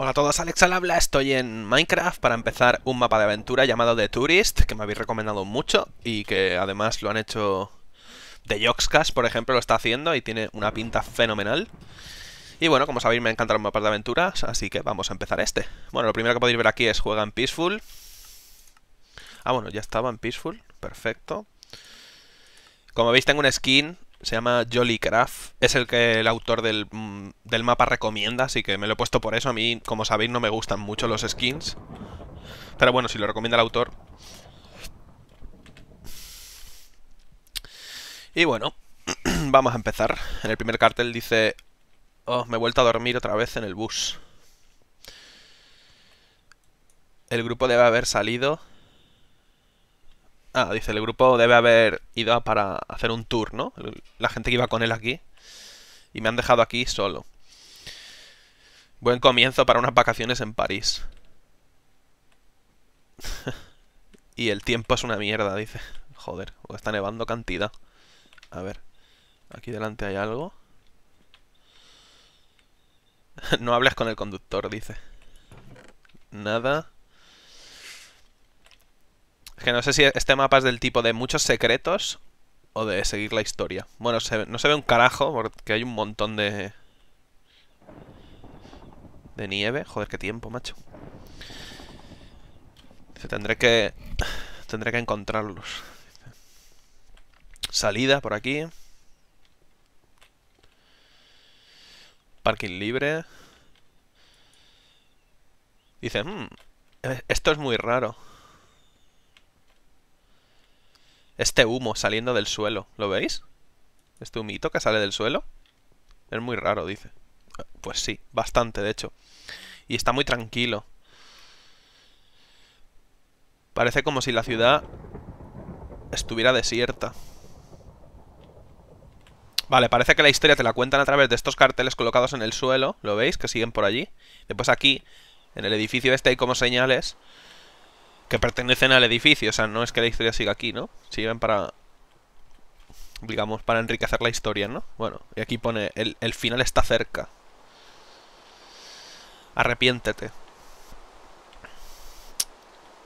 Hola a todos, Alex al habla, estoy en Minecraft para empezar un mapa de aventura llamado The Tourist, que me habéis recomendado mucho y que además lo han hecho... The Yoxcast, por ejemplo, lo está haciendo y tiene una pinta fenomenal. Y bueno, como sabéis, me encantan los mapas de aventuras, así que vamos a empezar este. Bueno, lo primero que podéis ver aquí es juega en Peaceful. Ah, bueno, ya estaba en Peaceful, perfecto. Como veis, tengo un skin se llama Jolly Craft, es el que el autor del, mm, del, mapa recomienda, así que me lo he puesto por eso. A mí, como sabéis, no me gustan mucho los skins. Pero bueno, si lo recomienda el autor. Y bueno, vamos a empezar. En el primer cartel dice... Oh, me he vuelto a dormir otra vez en el bus. El grupo debe haber salido Ah, dice, el grupo debe haber ido para hacer un tour, ¿no? La gente que iba con él aquí. Y me han dejado aquí solo. Buen comienzo para unas vacaciones en París. y el tiempo es una mierda, dice. Joder, está nevando cantidad. A ver, aquí delante hay algo. no hables con el conductor, dice. Nada. Es que no sé si este mapa es del tipo de muchos secretos o de seguir la historia. Bueno, no se ve un carajo porque hay un montón de... De nieve. Joder, qué tiempo, macho. Dice, tendré que... Tendré que encontrarlos. Salida por aquí. Parking libre. Dice, mm, esto es muy raro. este humo saliendo del suelo. ¿Lo veis? Este humito que sale del suelo. Es muy raro, dice. Pues sí, bastante, de hecho. Y está muy tranquilo. Parece como si la ciudad estuviera desierta. Vale, parece que la historia te la cuentan a través de estos carteles colocados en el suelo, ¿lo veis? Que siguen por allí. Después aquí, en el edificio este hay como señales que pertenecen al edificio. O sea, no es que la historia siga aquí, ¿no? Sirven para, digamos, para enriquecer la historia, ¿no? Bueno, y aquí pone, el, el final está cerca. Arrepiéntete.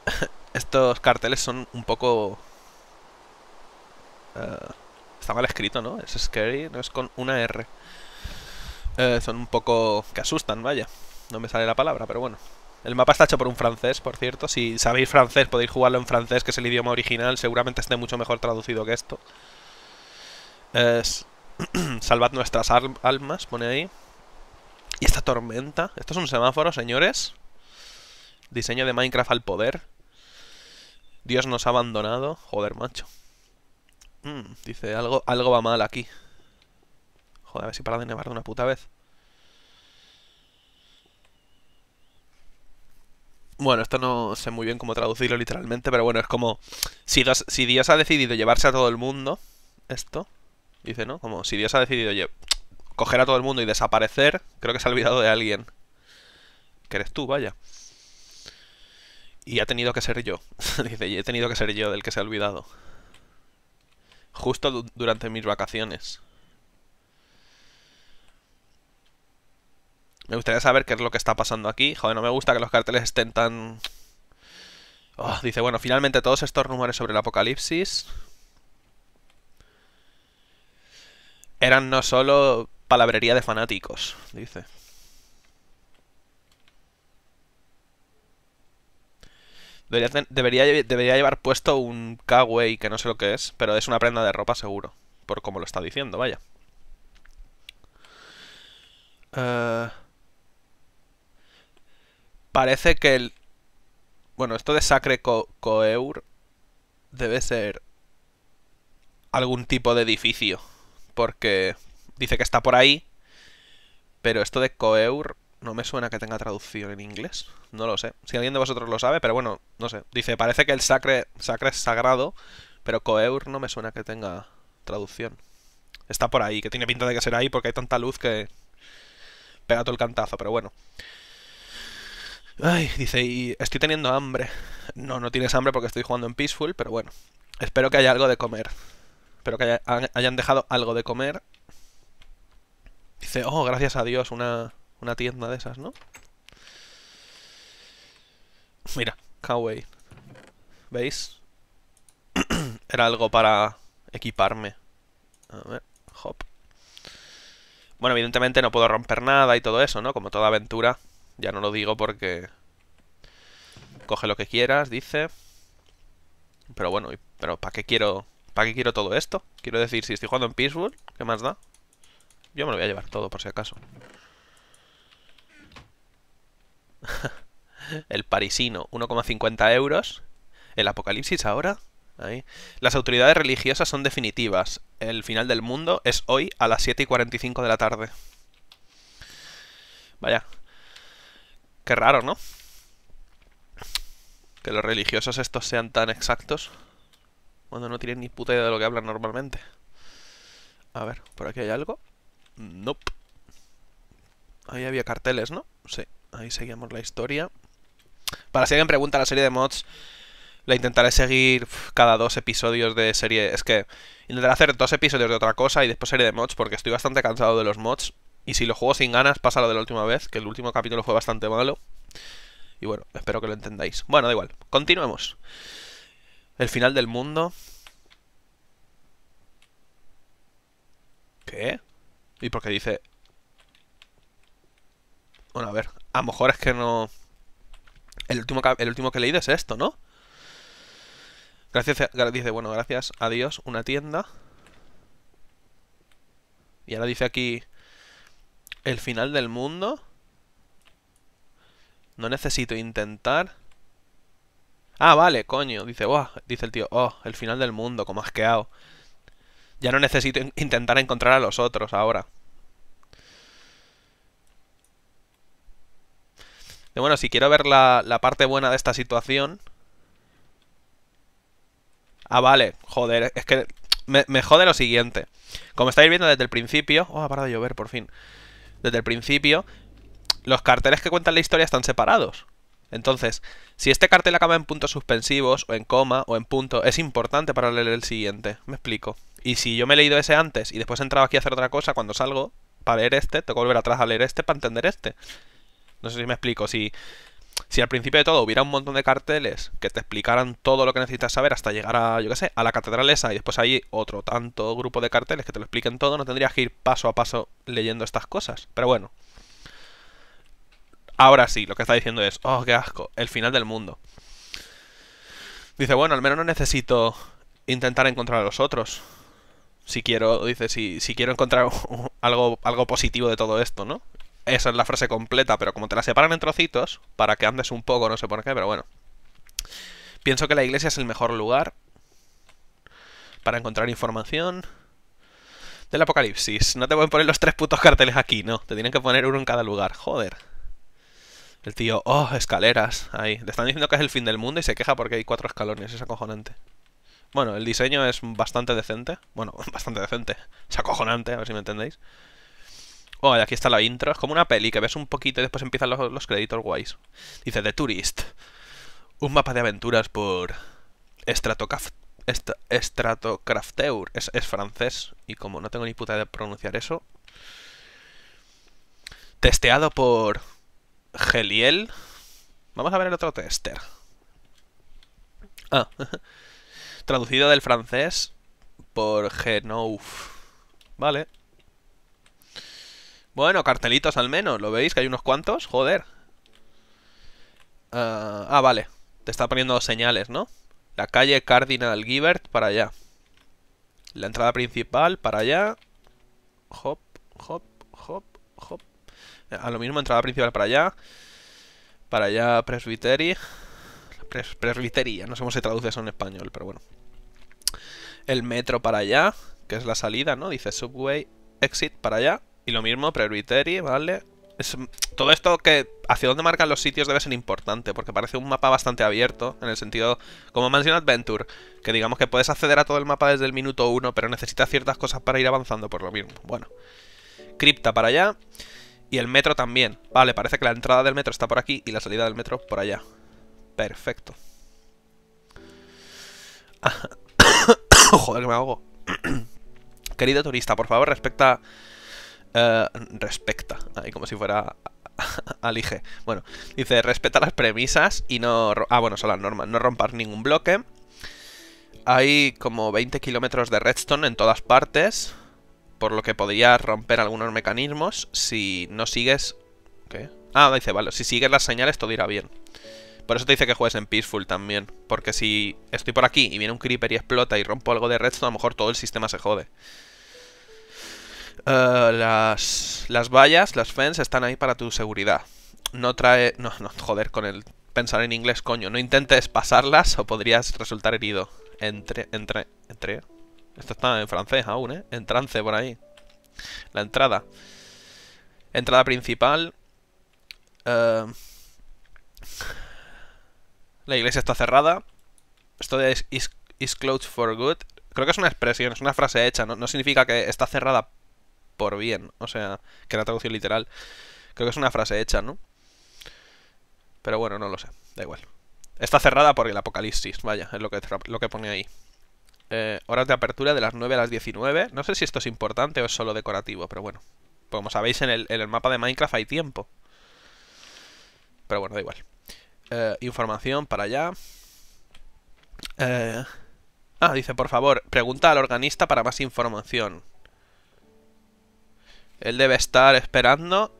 Estos carteles son un poco... Eh, está mal escrito, ¿no? Es scary, no es con una R. Eh, son un poco... que asustan, vaya. No me sale la palabra, pero bueno. El mapa está hecho por un francés, por cierto. Si sabéis francés, podéis jugarlo en francés, que es el idioma original. Seguramente esté mucho mejor traducido que esto. Es... Salvad nuestras almas, pone ahí. Y esta tormenta. Esto es un semáforo, señores. Diseño de Minecraft al poder. Dios nos ha abandonado. Joder, macho. Mm, dice, algo, algo va mal aquí. Joder, a ver si para de nevar de una puta vez. Bueno, esto no sé muy bien cómo traducirlo literalmente, pero bueno, es como si, si Dios ha decidido llevarse a todo el mundo, esto, dice, ¿no? Como si Dios ha decidido coger a todo el mundo y desaparecer, creo que se ha olvidado de alguien. Que eres tú, vaya. Y ha tenido que ser yo. dice, y he tenido que ser yo del que se ha olvidado. Justo durante mis vacaciones. Me gustaría saber qué es lo que está pasando aquí. Joder, no me gusta que los carteles estén tan... Oh, dice, bueno, finalmente todos estos rumores sobre el apocalipsis... Eran no solo palabrería de fanáticos, dice. Debería, debería, llevar puesto un k que no sé lo que es, pero es una prenda de ropa seguro, por como lo está diciendo, vaya. Eh parece que el... Bueno, esto de Sacre Coeur debe ser algún tipo de edificio. Porque dice que está por ahí. Pero esto de Coeur no me suena que tenga traducción en inglés. No lo sé. Si alguien de vosotros lo sabe, pero bueno, no sé. Dice, parece que el Sacre, sacre es sagrado. Pero Coeur no me suena que tenga traducción. Está por ahí, que tiene pinta de que será ahí porque hay tanta luz que pega todo el cantazo, pero bueno. Ay, dice, y estoy teniendo hambre. No, no tienes hambre porque estoy jugando en Peaceful, pero bueno. Espero que haya algo de comer. Espero que hayan dejado algo de comer. Dice, oh, gracias a Dios, una, una tienda de esas, ¿no? Mira, Coway. ¿Veis? Era algo para equiparme. A ver, hop. Bueno, evidentemente no puedo romper nada y todo eso, ¿no? Como toda aventura. Ya no lo digo porque... Coge lo que quieras, dice. Pero bueno, pero ¿para qué quiero ¿Para qué quiero todo esto? Quiero decir, si estoy jugando en Peaceful, ¿qué más da? Yo me lo voy a llevar todo, por si acaso. el parisino, 1,50 euros. El apocalipsis ahora. Las autoridades religiosas son definitivas. El final del mundo es hoy a las 7 y 45 de la tarde. Vaya, Qué raro, ¿no? Que los religiosos estos sean tan exactos Cuando no tienen ni puta idea de lo que hablan normalmente A ver, ¿por aquí hay algo? Nope Ahí había carteles, ¿no? Sí, ahí seguíamos la historia Para si alguien pregunta la serie de mods La intentaré seguir cada dos episodios de serie Es que intentaré hacer dos episodios de otra cosa Y después serie de mods Porque estoy bastante cansado de los mods y si lo juego sin ganas, pasa lo de la última vez, que el último capítulo fue bastante malo. Y bueno, espero que lo entendáis. Bueno, da igual, continuemos. El final del mundo. ¿Qué? ¿Y por qué dice...? Bueno, a ver, a lo mejor es que no... El último, el último que he leído es esto, ¿no? Gracias, dice, bueno, gracias adiós, una tienda. Y ahora dice aquí el final del mundo. No necesito intentar. Ah, vale, coño. Dice, dice el tío, oh, el final del mundo, como asqueado. Ya no necesito intentar encontrar a los otros ahora. Y bueno, si quiero ver la, parte buena de esta situación... Ah, vale, joder, es que me, me, jode lo siguiente. Como estáis viendo desde el principio... Oh, ha parado de llover, por fin desde el principio, los carteles que cuentan la historia están separados. Entonces, si este cartel acaba en puntos suspensivos, o en coma, o en punto, es importante para leer el siguiente. Me explico. Y si yo me he leído ese antes y después he entrado aquí a hacer otra cosa, cuando salgo para leer este, tengo que volver atrás a leer este para entender este. No sé si me explico. Si si al principio de todo hubiera un montón de carteles que te explicaran todo lo que necesitas saber hasta llegar a, yo qué sé, a la catedral esa y después hay otro tanto grupo de carteles que te lo expliquen todo, no tendrías que ir paso a paso leyendo estas cosas. Pero bueno. Ahora sí, lo que está diciendo es, oh, qué asco, el final del mundo. Dice, bueno, al menos no necesito intentar encontrar a los otros. Si quiero, dice, si, si quiero encontrar algo, algo positivo de todo esto, ¿no? Esa es la frase completa, pero como te la separan en trocitos, para que andes un poco, no sé por qué, pero bueno. Pienso que la iglesia es el mejor lugar para encontrar información del apocalipsis. No te pueden poner los tres putos carteles aquí, no. Te tienen que poner uno en cada lugar. Joder. El tío, oh, escaleras. Ahí. Te están diciendo que es el fin del mundo y se queja porque hay cuatro escalones. Es acojonante. Bueno, el diseño es bastante decente. Bueno, bastante decente. Es acojonante, a ver si me entendéis. Oh, aquí está la intro. Es como una peli que ves un poquito y después empiezan los, créditos guays. Dice The Tourist. Un mapa de aventuras por Stratocraft. Stratocrafteur. Es, es francés. Y como no tengo ni puta de pronunciar eso. Testeado por Geliel. Vamos a ver el otro tester. Ah. Traducido del francés por Genouf. Vale. Bueno, cartelitos al menos, ¿lo veis? Que hay unos cuantos, joder Ah, ah vale Te está poniendo señales, ¿no? La calle Cardinal Givert para allá La entrada principal para allá Hop, hop, hop, hop A ah, lo mismo, entrada principal para allá Para allá Presbiteri Presbitería, no sé cómo se traduce eso en español, pero bueno El metro para allá Que es la salida, ¿no? Dice Subway Exit para allá y lo mismo, Prebiteri, ¿vale? Es, todo esto que hacia dónde marcan los sitios debe ser importante, porque parece un mapa bastante abierto, en el sentido, como Mansion Adventure, que digamos que puedes acceder a todo el mapa desde el minuto uno. pero necesitas ciertas cosas para ir avanzando por lo mismo. Bueno, cripta para allá, y el metro también. Vale, parece que la entrada del metro está por aquí y la salida del metro por allá. Perfecto. Joder, que me ahogo. Querido turista, por favor, respecta eh, respecta, ahí como si fuera alige. Bueno, dice, respeta las premisas y no... Ah, bueno, son las normas, no rompas ningún bloque. Hay como 20 kilómetros de redstone en todas partes, por lo que podría romper algunos mecanismos si no sigues... ¿Qué? Ah, dice, vale, si sigues las señales todo irá bien. Por eso te dice que juegues en Peaceful también, porque si estoy por aquí y viene un creeper y explota y rompo algo de redstone, a lo mejor todo el sistema se jode. Eh, las, las vallas, las fens están ahí para tu seguridad. No trae... No, no, joder, con el pensar en inglés, coño. No intentes pasarlas o podrías resultar herido. Entre... Entre... Entre... Esto está en francés aún, ¿eh? En trance por ahí. La entrada. Entrada principal. Eh, la iglesia está cerrada. Esto de is, closed for good. Creo que es una expresión, es una frase hecha. No, no significa que está cerrada por bien. O sea, que la traducción literal. Creo que es una frase hecha, ¿no? Pero bueno, no lo sé. Da igual. Está cerrada por el apocalipsis, vaya, es lo que, lo que pone ahí. Eh, horas de apertura de las 9 a las 19. No sé si esto es importante o es solo decorativo, pero bueno. Como sabéis, en el, mapa de Minecraft hay tiempo. Pero bueno, da igual. Eh, información para allá. Eh, ah, dice, por favor, pregunta al organista para más información. Él debe estar esperando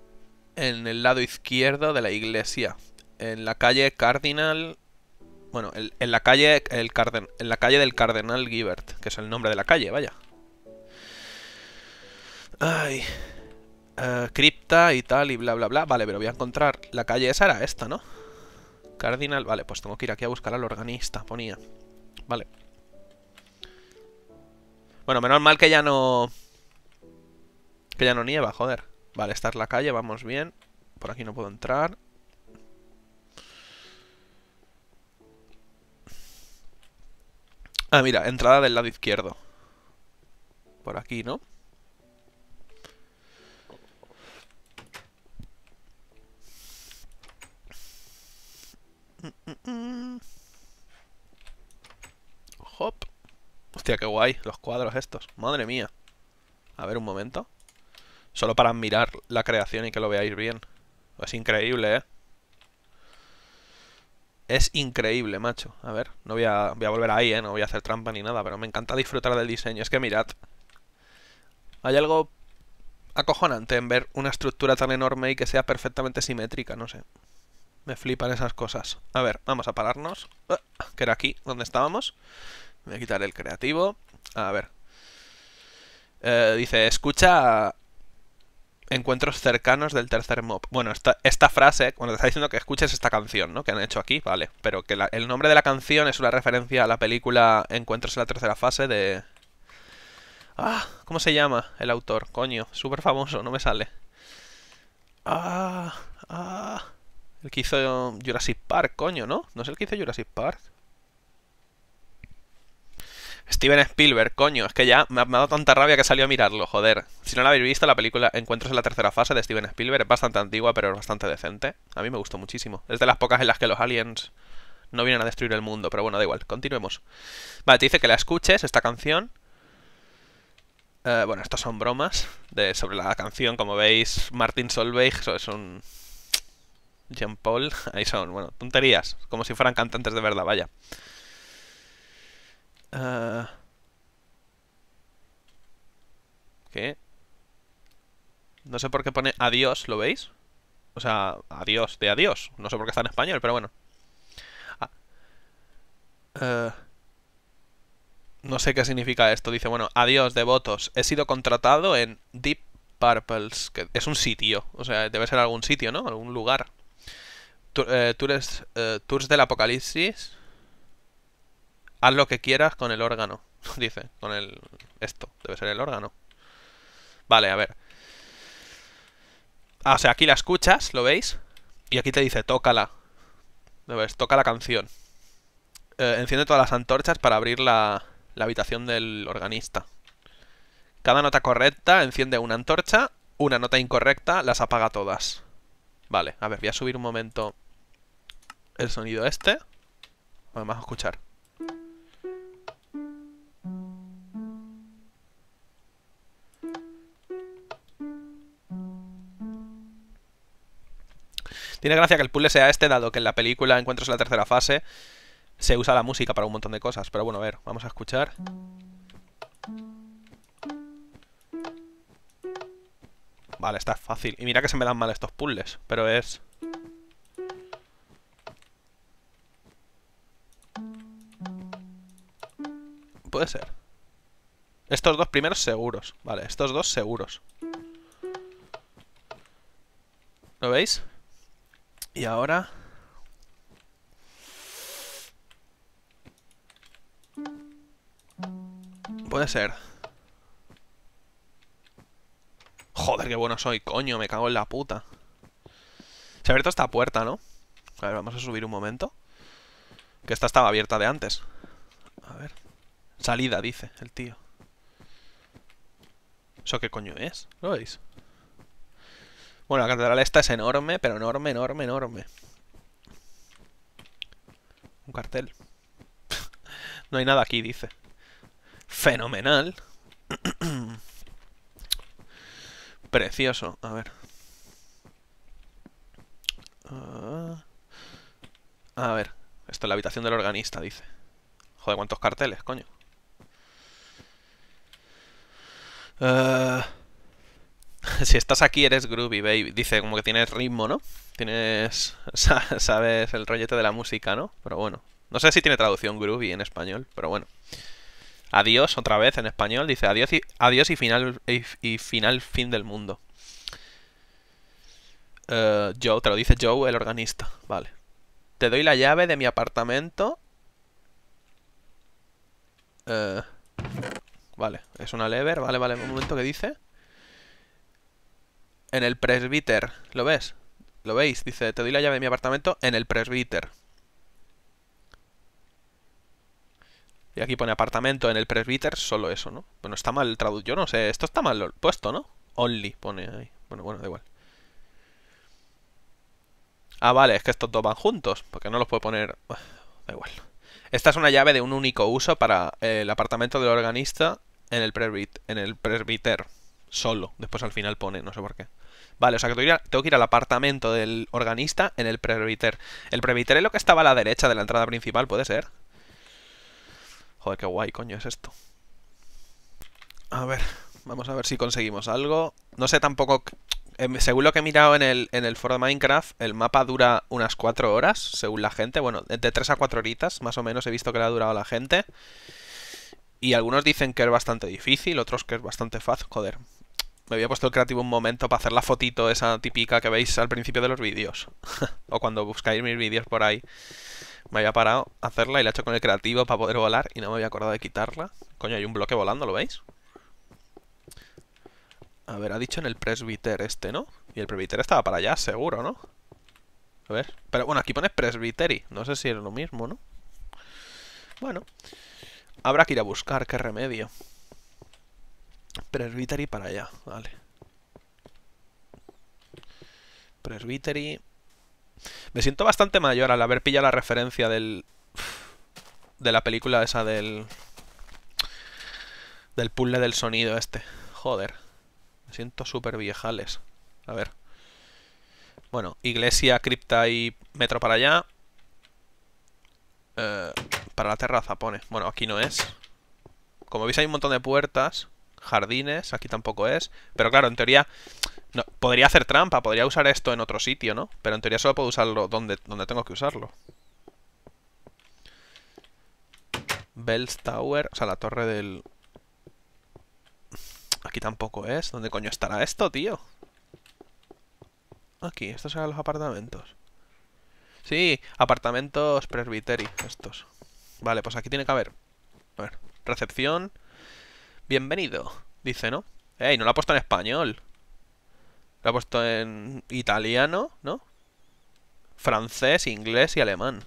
en el lado izquierdo de la iglesia. En la calle Cardinal... Bueno, en, la calle el en la calle del Cardenal Gilbert, que es el nombre de la calle, vaya. Ay... Eh, cripta y tal y bla bla bla. Vale, pero voy a encontrar... La calle esa era esta, ¿no? Cardinal... Vale, pues tengo que ir aquí a buscar al organista, ponía. Vale. Bueno, menos mal que ya no ya no nieva, joder. Vale, esta es la calle, vamos bien. Por aquí no puedo entrar. Ah, mira, entrada del lado izquierdo. Por aquí, ¿no? Hop. Hostia, qué guay, los cuadros estos. Madre mía. A ver un momento. Solo para admirar la creación y que lo veáis bien. Es increíble, ¿eh? Es increíble, macho. A ver, no voy a, a volver ahí, ¿eh? No voy a hacer trampa ni nada, pero me encanta disfrutar del diseño. Es que mirad. Hay algo acojonante en ver una estructura tan enorme y que sea perfectamente simétrica, no sé. Me flipan esas cosas. A ver, vamos a pararnos. Ah, que era aquí, donde estábamos. Voy a quitar el creativo. A ver. Eh, dice, escucha encuentros cercanos del tercer mob. Bueno, esta, frase, cuando te está diciendo que escuches esta canción, ¿no? Que han hecho aquí, vale. Pero que el nombre de la canción es una referencia a la película Encuentros en la tercera fase de... Ah, ¿cómo se llama el autor? Coño, súper famoso, no me sale. Ah, ah. El que hizo Jurassic Park, coño, ¿no? ¿No es el que hizo Jurassic Park? Steven Spielberg, coño, es que ya me ha, dado tanta rabia que salió a mirarlo, joder. Si no la habéis visto, la película Encuentros en la tercera fase de Steven Spielberg es bastante antigua, pero es bastante decente. A mí me gustó muchísimo. Es de las pocas en las que los aliens no vienen a destruir el mundo, pero bueno, da igual, continuemos. Vale, te dice que la escuches, esta canción. Eh, bueno, estas son bromas de, sobre la canción, como veis, Martin Solveig es un... Jean Paul, ahí son, bueno, tonterías, como si fueran cantantes de verdad, vaya. Ah. ¿Qué? No sé por qué pone adiós, ¿lo veis? O sea, adiós, de adiós. No sé por qué está en español, pero bueno. Ah. Eh, no sé qué significa esto. Dice, bueno, adiós, devotos. He sido contratado en Deep Purples, que es un sitio. O sea, debe ser algún sitio, ¿no? Algún lugar. Tours, eh, eh, tours del Apocalipsis. Haz lo que quieras con el órgano, dice, con el... Esto, debe ser el órgano. Vale, a ver. Ah, o sea, aquí la escuchas, ¿lo veis? Y aquí te dice, tócala. ¿Lo ves? Toca la canción. Eh, enciende todas las antorchas para abrir la, la habitación del organista. Cada nota correcta enciende una antorcha, una nota incorrecta las apaga todas. Vale, a ver, voy a subir un momento el sonido este. Vamos a escuchar. Tiene gracia que el puzzle sea este, dado que en la película Encuentros la tercera fase se usa la música para un montón de cosas. Pero bueno, a ver, vamos a escuchar. Vale, está fácil. Y mira que se me dan mal estos puzzles, pero es... Puede ser. Estos dos primeros seguros. Vale, estos dos seguros. ¿Lo veis? Y ahora... Puede ser. Joder, qué bueno soy, coño, me cago en la puta. Se ha abierto esta puerta, ¿no? A ver, vamos a subir un momento. Que esta estaba abierta de antes. A ver. Salida, dice el tío. ¿Eso qué coño es? ¿Lo veis? Bueno, la catedral esta es enorme, pero enorme, enorme, enorme. Un cartel. no hay nada aquí, dice. Fenomenal. Precioso. A ver. Ah. A ver. Esto es la habitación del organista, dice. Joder, ¿cuántos carteles, coño? Eh... si estás aquí eres groovy, baby. Dice como que tienes ritmo, ¿no? Tienes, sabes, el rollete de la música, ¿no? Pero bueno. No sé si tiene traducción groovy en español, pero bueno. Adiós otra vez en español. Dice adiós y, adiós y final y, final fin del mundo. Eh, Joe, te lo dice Joe, el organista. Vale. Te doy la llave de mi apartamento. Eh, vale, es una lever. Vale, vale. Un momento que dice en el presbiter ¿Lo ves? ¿Lo veis? Dice, te doy la llave de mi apartamento en el presbíter. Y aquí pone apartamento en el presbíter, solo eso, ¿no? Bueno, está mal traducido. Yo no sé, esto está mal puesto, ¿no? Only pone ahí. Bueno, bueno, da igual. Ah, vale, es que estos dos van juntos, porque no los puedo poner... Da igual. Esta es una llave de un único uso para eh, el apartamento del organista en el, presbit en el presbiter. Solo. Después al final pone, no sé por qué. Vale, o sea que tengo que ir, al apartamento del organista en el prebiter El prebiter es lo que estaba a la derecha de la entrada principal, ¿puede ser? Joder, qué guay, coño, es esto. A ver, vamos a ver si conseguimos algo. No sé tampoco... Em, según lo que he mirado en el, en el foro de Minecraft, el mapa dura unas 4 horas, según la gente. Bueno, de 3 a 4 horitas, más o menos, he visto que le ha durado la gente. Y algunos dicen que es bastante difícil, otros que es bastante fácil. Joder, me había puesto el creativo un momento para hacer la fotito esa típica que veis al principio de los vídeos. o cuando buscáis mis vídeos por ahí. Me había parado a hacerla y la he hecho con el creativo para poder volar y no me había acordado de quitarla. Coño, hay un bloque volando, ¿lo veis? A ver, ha dicho en el presbiter este, ¿no? Y el presbiter estaba para allá, seguro, ¿no? A ver. Pero bueno, aquí pone presbiteri. No sé si es lo mismo, ¿no? Bueno. Habrá que ir a buscar, qué remedio. Presbytery para allá, vale. Presbytery. Me siento bastante mayor al haber pillado la referencia del. de la película esa del. del puzzle del sonido este. Joder. Me siento súper viejales. A ver. Bueno, iglesia, cripta y metro para allá. Eh, para la terraza pone. Bueno, aquí no es. Como veis hay un montón de puertas jardines, aquí tampoco es. Pero claro, en teoría no, podría hacer trampa, podría usar esto en otro sitio, ¿no? Pero en teoría solo puedo usarlo donde, donde tengo que usarlo. Bell's Tower, o sea, la torre del... Aquí tampoco es. ¿Dónde coño estará esto, tío? Aquí, estos eran los apartamentos. Sí, apartamentos presbiteri, estos. Vale, pues aquí tiene que haber... A ver, recepción, Bienvenido, dice, ¿no? ¡Ey! No lo ha puesto en español. Lo ha puesto en italiano, ¿no? Francés, inglés y alemán.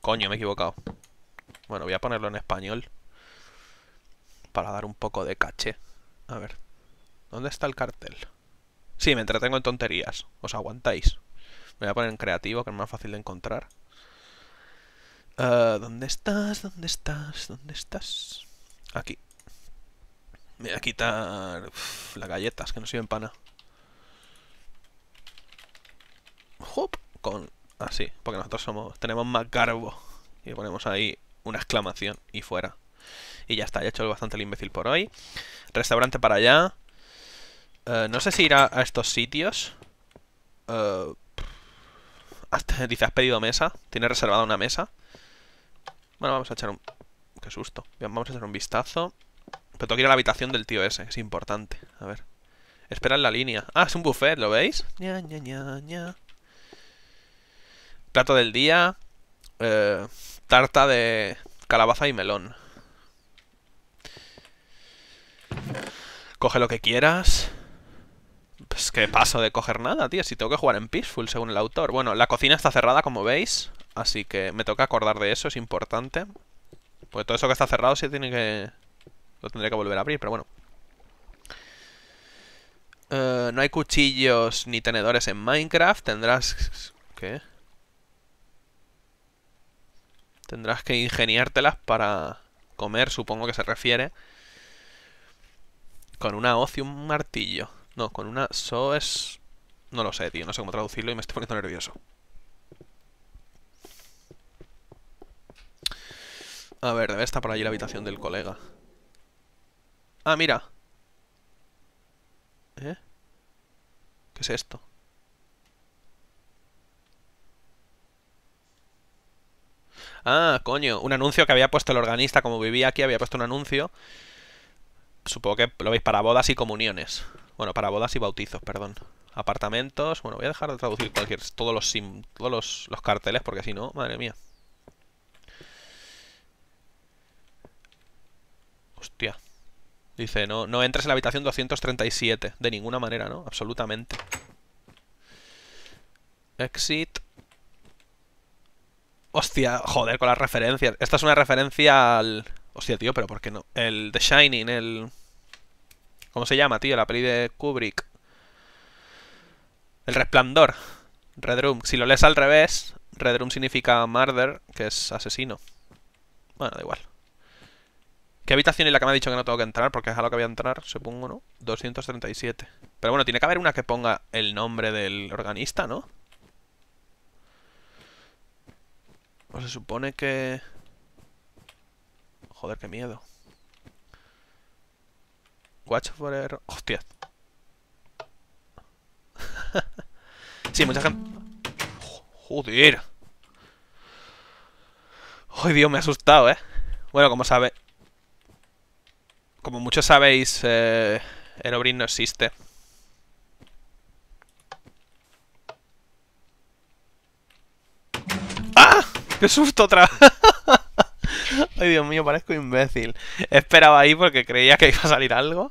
Coño, me he equivocado. Bueno, voy a ponerlo en español. Para dar un poco de caché. A ver. ¿Dónde está el cartel? Sí, me entretengo en tonterías. Os aguantáis. Me voy a poner en creativo, que es más fácil de encontrar. Ah, ¿Dónde estás? ¿Dónde estás? ¿Dónde estás? Aquí. Me voy a quitar las galletas, que no sirven pana. Hop, con... Así, porque nosotros somos tenemos más garbo. Y ponemos ahí una exclamación y fuera. Y ya está, ya he hecho bastante el imbécil por hoy. Restaurante para allá. Eh, no sé si ir a, estos sitios. Eh, dice, ¿has pedido mesa? Tiene reservada una mesa? Bueno, vamos a echar un... Qué susto. Bien, vamos a echar un vistazo. Pero tengo que ir a la habitación del tío ese, es importante. A ver. Espera en la línea. Ah, es un buffet, ¿lo veis? Ña, Ña, Ña, Plato del día. Eh, tarta de calabaza y melón. Coge lo que quieras. Pues qué paso de coger nada, tío. Si tengo que jugar en Peaceful, según el autor. Bueno, la cocina está cerrada, como veis. Así que me toca acordar de eso, es importante. Pues todo eso que está cerrado sí tiene que... Lo tendría que volver a abrir, pero bueno. Eh, no hay cuchillos ni tenedores en Minecraft. Tendrás... ¿Qué? Tendrás que ingeniártelas para comer, supongo que se refiere. Con una hoz y un martillo. No, con una... so es... No lo sé, tío. No sé cómo traducirlo y me estoy poniendo nervioso. A ver, debe estar por allí la habitación del colega. Ah, mira. ¿Eh? ¿Qué es esto? Ah, coño, un anuncio que había puesto el organista como vivía aquí, había puesto un anuncio. Supongo que lo veis para bodas y comuniones. Bueno, para bodas y bautizos, perdón. Apartamentos. Bueno, voy a dejar de traducir cualquier todos los todos los, los carteles porque si no, madre mía. Hostia. Dice, no, no entres en la habitación 237. De ninguna manera, ¿no? Absolutamente. Exit. Hostia, joder, con las referencias. Esta es una referencia al... Hostia, tío, pero ¿por qué no? El The Shining, el... ¿Cómo se llama, tío? La peli de Kubrick. El resplandor. Red Room. Si lo lees al revés, Red Room significa murder, que es asesino. Bueno, da igual. ¿Qué habitación es la que me ha dicho que no tengo que entrar? Porque es a lo que voy a entrar, supongo, ¿no? 237. Pero bueno, tiene que haber una que ponga el nombre del organista, ¿no? O pues se supone que... Joder, qué miedo. Watch for error... Hostia. sí, mucha gente... Joder. Ay, Dios, me ha asustado, ¿eh? Bueno, como sabe, como muchos sabéis, eh, el Obrin no existe. ¡Ah! ¡Qué susto otra! vez! Ay, Dios mío, parezco imbécil. Esperaba ahí porque creía que iba a salir algo.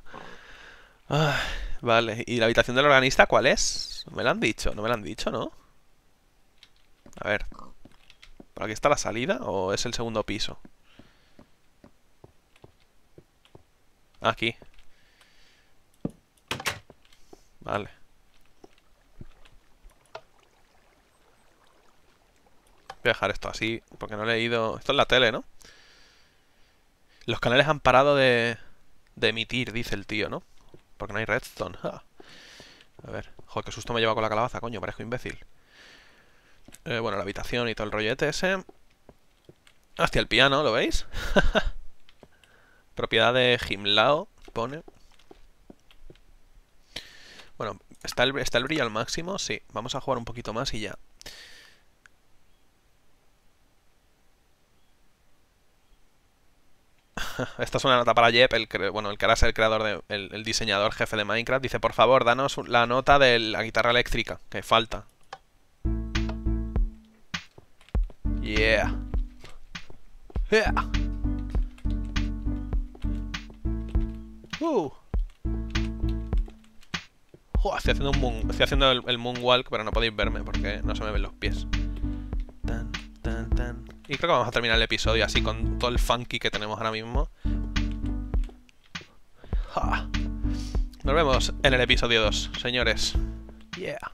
Ah, vale, ¿y la habitación del organista cuál es? Me la han dicho, no me la han dicho, ¿no? A ver. ¿Por aquí está la salida o es el segundo piso? Aquí. Vale. Voy a dejar esto así, porque no he leído... Esto es la tele, ¿no? Los canales han parado de, emitir, dice el tío, ¿no? Porque no hay redstone. A ver. Joder, qué susto me lleva con la calabaza, coño. Parezco imbécil. Eh, bueno, la habitación y todo el rollete ese. Hostia, el piano, ¿lo veis? Propiedad de Gimlao, pone. Bueno, ¿está el, ¿está el brillo al máximo? Sí, vamos a jugar un poquito más y ya. Esta es una nota para Jeb el, bueno, el que ahora es el creador, de, el, diseñador jefe de Minecraft. Dice, por favor, danos la nota de la guitarra eléctrica, que falta. Yeah. Yeah. estoy haciendo, un moon, el, moonwalk, pero no podéis verme porque no se me ven los pies. Y creo que vamos a terminar el episodio así con todo el funky que tenemos ahora mismo. Nos vemos en el episodio 2, señores. Yeah.